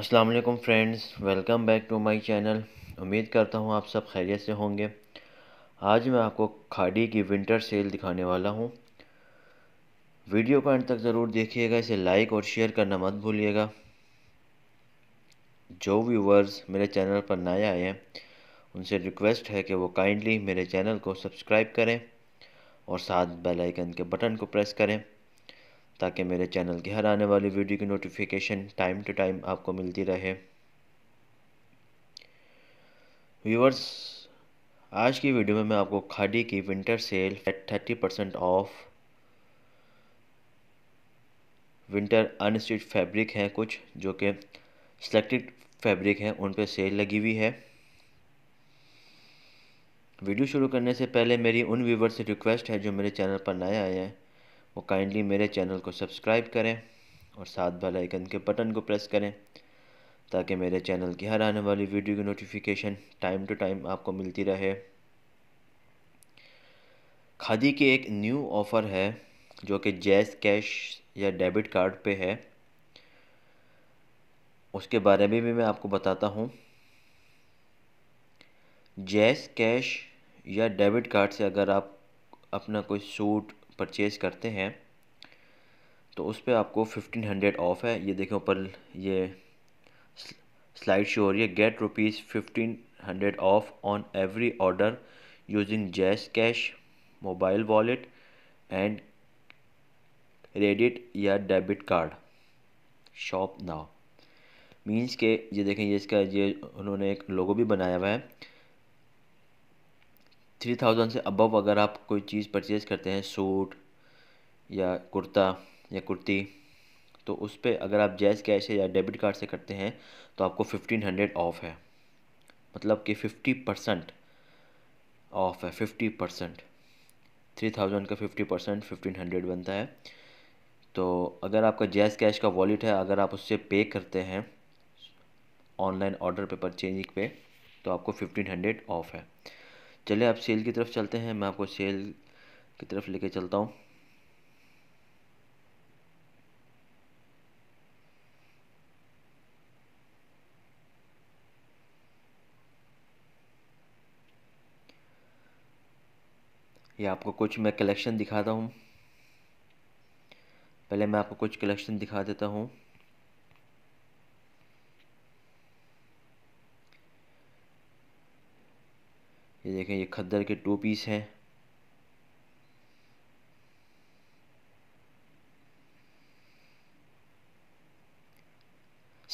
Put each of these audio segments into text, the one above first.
अस्सलाम वालेकुम friends welcome back to my channel उम्मीद करता हूँ आप सब खैरियत से होंगे आज मैं आपको खाड़ी की विंटर सेल दिखाने वाला हूँ वीडियो को अंत तक ज़रूर देखिएगा इसे लाइक और शेयर करना मत भूलिएगा जो व्यूवर्स मेरे चैनल पर नए आए हैं उनसे रिक्वेस्ट है कि वो काइंडली मेरे चैनल को सब्सक्राइब करें और साथ बेल आइकन के बटन को प्रेस करें ताकि मेरे चैनल की हर आने वाली वीडियो की नोटिफिकेशन टाइम टू टाइम आपको मिलती रहे व्यूवर्स आज की वीडियो में मैं आपको खाडी की winter sale at thirty percent off winter unstitch fabric हैं कुछ जो कि सिलेक्टेड फैब्रिक हैं उन पर सेल लगी हुई है वीडियो शुरू करने से पहले मेरी उन व्यूवर से रिक्वेस्ट है जो मेरे चैनल पर नए आए हैं वो काइंडली मेरे चैनल को सब्सक्राइब करें और साथ बेल आइकन के बटन को प्रेस करें ताकि मेरे चैनल की हर आने वाली वीडियो की नोटिफिकेशन टाइम टू टाइम आपको मिलती रहे खादी के एक न्यू ऑफ़र है जो कि जैस कैश या डेबिट कार्ड पे है उसके बारे में भी मैं आपको बताता हूँ जैस कैश या डेबिट कार्ड से अगर आप अपना कोई सूट परचेज़ करते हैं तो उस पर आपको फिफ्टीन हंड्रेड ऑफ़ है ये देखें ऊपर ये स्लाइड शो हो रही है get rupees fifteen hundred off on every order using Jazz Cash mobile wallet and credit या debit card shop now means के ये देखें ये इसका ये उन्होंने एक लोगो भी बनाया हुआ है थ्री थाउजेंड से अबव अगर आप कोई चीज़ परचेज़ करते हैं सूट या कुर्ता या कुर्ती तो उस पर अगर आप जैज़ कैश या डेबिट कार्ड से करते हैं तो आपको फिफ्टीन हंड्रेड ऑफ़ है मतलब कि फिफ्टी परसेंट ऑफ है फिफ्टी परसेंट थ्री थाउजेंड का फिफ्टी परसेंट फिफ्टीन हंड्रेड बनता है तो अगर आपका जैज़ कैश का वॉलेट है अगर आप उससे पे करते हैं ऑनलाइन ऑर्डर पे परचेजिंग पे तो आपको फिफ्टीन हंड्रेड ऑफ़ है चले आप सेल की तरफ चलते हैं मैं आपको सेल की तरफ लेके चलता हूँ या आपको कुछ मैं कलेक्शन दिखाता हूँ पहले मैं आपको कुछ कलेक्शन दिखा देता हूँ देखें ये खद्दर के टू पीस हैं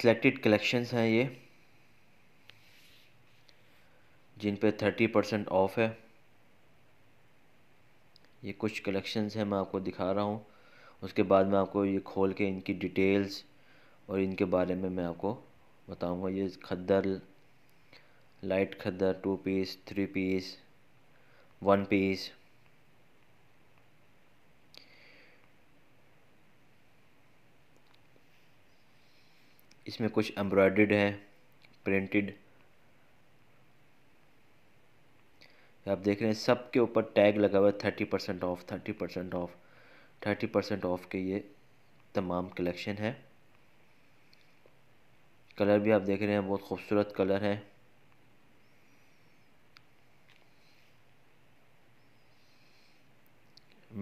सेलेक्टेड कलेक्शंस हैं ये जिन पे थर्टी परसेंट ऑफ है ये कुछ कलेक्शंस हैं मैं आपको दिखा रहा हूँ उसके बाद मैं आपको ये खोल के इनकी डिटेल्स और इनके बारे में मैं आपको बताऊँगा ये khaddar light khaddar two piece three piece one piece इसमें कुछ एम्ब्रॉयड है प्रिंटेड आप देख रहे हैं सब के ऊपर टैग लगा हुआ है thirty percent off thirty percent off thirty percent off के ये तमाम कलेक्शन है कलर भी आप देख रहे हैं बहुत खूबसूरत कलर है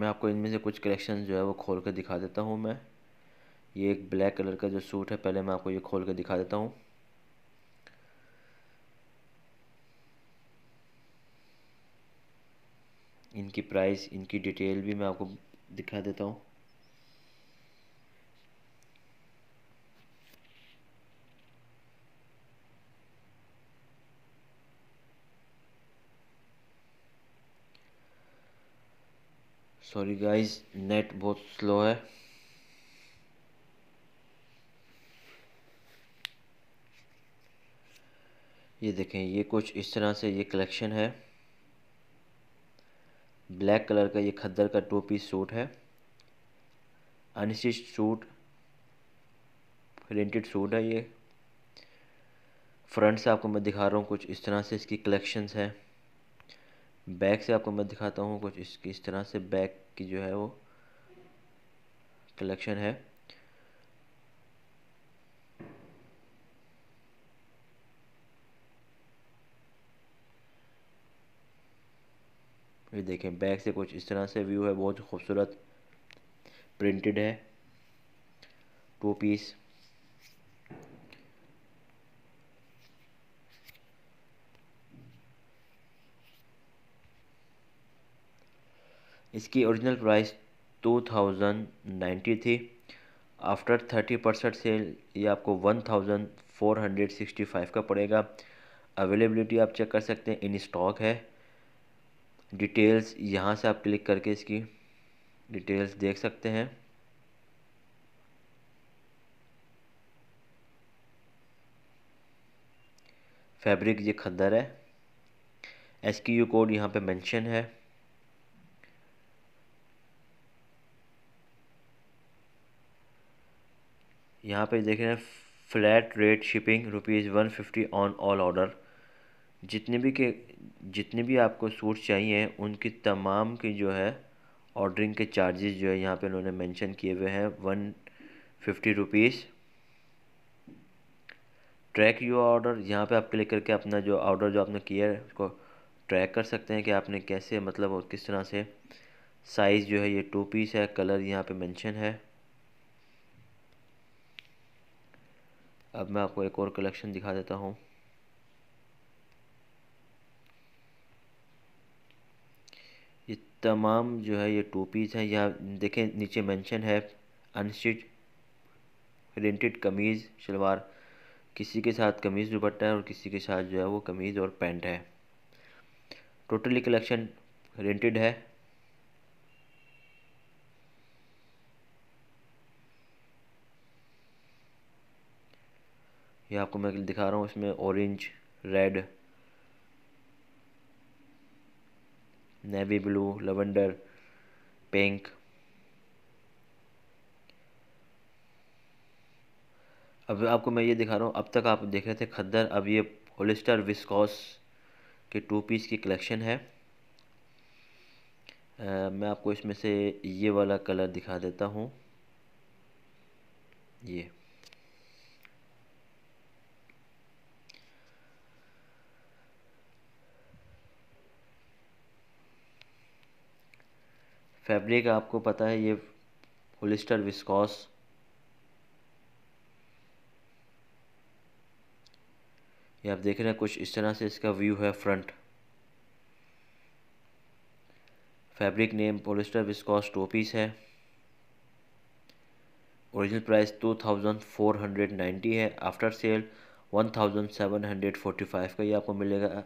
मैं आपको इनमें से कुछ कलेक्शन जो है वो खोल कर दिखा देता हूँ मैं ये एक ब्लैक कलर का जो सूट है पहले मैं आपको ये खोल कर दिखा देता हूँ इनकी प्राइस इनकी डिटेल भी मैं आपको दिखा देता हूँ सॉरी गाइस नेट बहुत स्लो है ये देखें ये कुछ इस तरह से ये कलेक्शन है ब्लैक कलर का ये खद्दर का टू पीस सूट है अनस्टिच सूट प्रिंटेड सूट है ये फ्रंट से आपको मैं दिखा रहा हूँ कुछ इस तरह से इसकी कलेक्शंस है बैक से आपको मैं दिखाता हूँ कुछ इस तरह से बैक की जो है वो कलेक्शन है ये देखें बैक से कुछ इस तरह से व्यू है बहुत खूबसूरत प्रिंटेड है टू पीस इसकी original price two thousand ninety थी आफ्टर थर्टी परसेंट सेल ये आपको one thousand four hundred sixty five का पड़ेगा अवेलेबिलिटी आप चेक कर सकते हैं इन स्टॉक है डिटेल्स यहाँ से आप क्लिक करके इसकी डिटेल्स देख सकते हैं फैब्रिक ये खद्दर है एस कोड यहाँ पे मेंशन है यहाँ पे देख रहे हैं flat rate shipping rupees one fifty on all order जितने भी के जितने भी आपको सूट चाहिए उनकी तमाम की जो है ऑर्डरिंग के चार्जेस जो है यहाँ पे उन्होंने मेंशन किए हुए हैं one fifty rupees track you order यहाँ पे आप क्लिक करके अपना जो ऑर्डर जो आपने किया है उसको ट्रैक कर सकते हैं कि आपने कैसे मतलब और किस तरह से साइज़ जो है ये टू पीस है कलर यहाँ पे मेंशन है अब मैं आपको एक और कलेक्शन दिखा देता हूँ ये तमाम जो है ये टोपीज हैं यहाँ देखें नीचे मेंशन है अनस्टिच प्रिंटेड कमीज़ शलवार किसी के साथ कमीज़ दुपट्टा है और किसी के साथ जो है वो कमीज़ और पैंट है टोटली कलेक्शन रेंटेड है ये आपको मैं दिखा रहा हूँ इसमें orange red navy blue lavender pink अब आपको मैं ये दिखा रहा हूँ अब तक आप देख रहे थे खद्दर अब ये पोलिस्टर विस्कॉस के टू पीस की कलेक्शन है आ, मैं आपको इसमें से ये वाला कलर दिखा देता हूँ ये फैब्रिक आपको पता है ये होलिस्टर विस्कॉस ये आप देख रहे हैं कुछ इस तरह से इसका व्यू है front fabric name polyester viscose two piece है original price two thousand four hundred ninety है after sale one thousand seven hundred forty five का ये आपको मिलेगा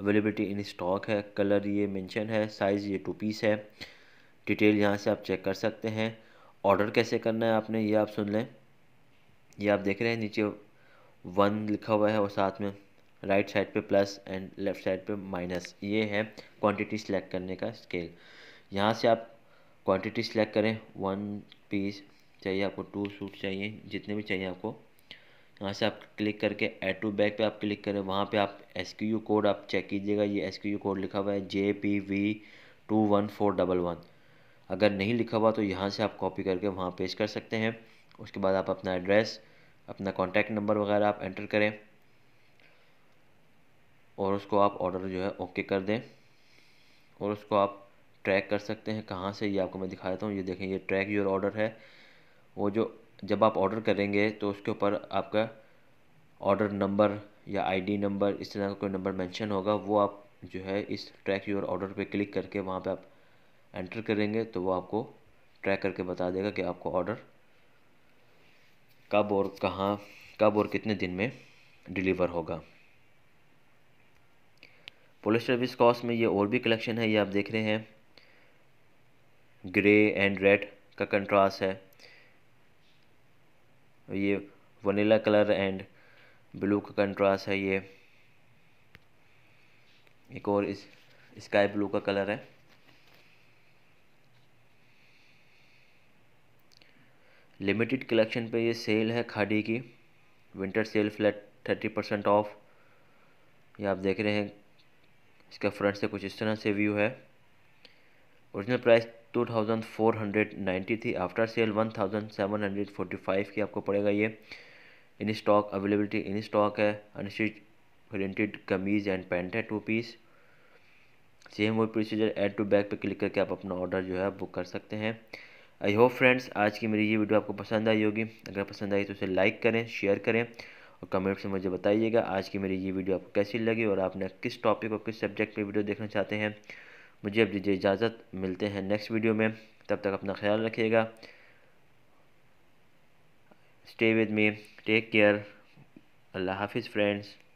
अवेलेबिलिटी इन स्टॉक है कलर ये मेंशन है साइज़ ये टू पीस है डिटेल यहाँ से आप चेक कर सकते हैं ऑर्डर कैसे करना है आपने ये आप सुन लें ये आप देख रहे हैं नीचे वन लिखा हुआ है और साथ में राइट साइड पे प्लस एंड लेफ़्ट साइड पे माइनस ये है क्वांटिटी सिलेक्ट करने का स्केल यहाँ से आप क्वांटिटी सिलेक्ट करें वन पीस चाहिए आपको टू सूट चाहिए जितने भी चाहिए आपको यहाँ से आप क्लिक करके एड टू बैग पे आप क्लिक करें वहाँ पे आप एस कोड आप चेक कीजिएगा ये एस कोड लिखा हुआ है J P V two one four double one अगर नहीं लिखा हुआ तो यहाँ से आप कॉपी करके वहाँ पेश कर सकते हैं उसके बाद आप अपना एड्रेस अपना कॉन्टैक्ट नंबर वगैरह आप एंटर करें और उसको आप ऑर्डर जो है ओके कर दें और उसको आप ट्रैक कर सकते हैं कहाँ से ये आपको मैं दिखा देता हूँ ये देखें ये ट्रैक योर ऑर्डर है वो जो जब आप ऑर्डर करेंगे तो उसके ऊपर आपका ऑर्डर नंबर या आईडी नंबर इस तरह का कोई नंबर मेंशन होगा वो आप जो है इस ट्रैक योर ऑर्डर पे क्लिक करके वहाँ पे आप एंटर करेंगे तो वो आपको ट्रैक करके बता देगा कि आपको ऑर्डर कब और कहाँ कब और कितने दिन में डिलीवर होगा पोलिस्टर विस्कॉस में ये और भी कलेक्शन है ये आप देख रहे हैं ग्रे एंड रेड का कंट्रास्ट है ये वनीला कलर एंड ब्लू का कंट्रास्ट है ये एक और इस स्काई ब्लू का कलर है लिमिटेड कलेक्शन पे ये सेल है खादी की winter sale flat thirty percent off ये आप देख रहे हैं इसका फ्रंट से कुछ इस तरह से व्यू है original price two thousand four hundred ninety थी after sale one thousand seven hundred forty five की आपको पड़ेगा ये in stock availability in stock है अनस्टिच प्रिंटेड कमीज़ एंड पैंट है टू पीस सेम वो प्रोसीजर एड टू बैग पे क्लिक करके आप अपना ऑर्डर जो है बुक कर सकते हैं आई होप फ्रेंड्स आज की मेरी ये वीडियो आपको पसंद आई होगी अगर पसंद आई तो उसे लाइक करें शेयर करें और कमेंट्स में मुझे बताइएगा आज की मेरी ये वीडियो आपको कैसी लगी और आपने किस टॉपिक और किस सब्जेक्ट पे वीडियो देखना चाहते हैं मुझे अब दीजिए इजाज़त मिलते हैं नेक्स्ट वीडियो में तब तक अपना ख्याल रखिएगा stay with me take care अल्लाह हाफिज़ फ्रेंड्स